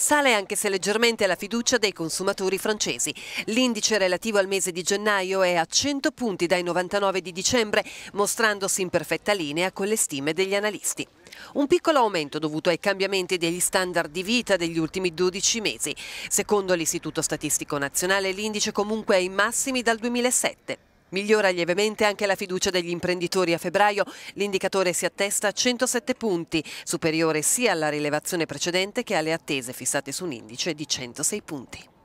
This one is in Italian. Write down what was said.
Sale anche se leggermente la fiducia dei consumatori francesi. L'indice relativo al mese di gennaio è a 100 punti dai 99 di dicembre, mostrandosi in perfetta linea con le stime degli analisti. Un piccolo aumento dovuto ai cambiamenti degli standard di vita degli ultimi 12 mesi. Secondo l'Istituto Statistico Nazionale l'indice comunque è ai massimi dal 2007. Migliora lievemente anche la fiducia degli imprenditori a febbraio, l'indicatore si attesta a 107 punti, superiore sia alla rilevazione precedente che alle attese fissate su un indice di 106 punti.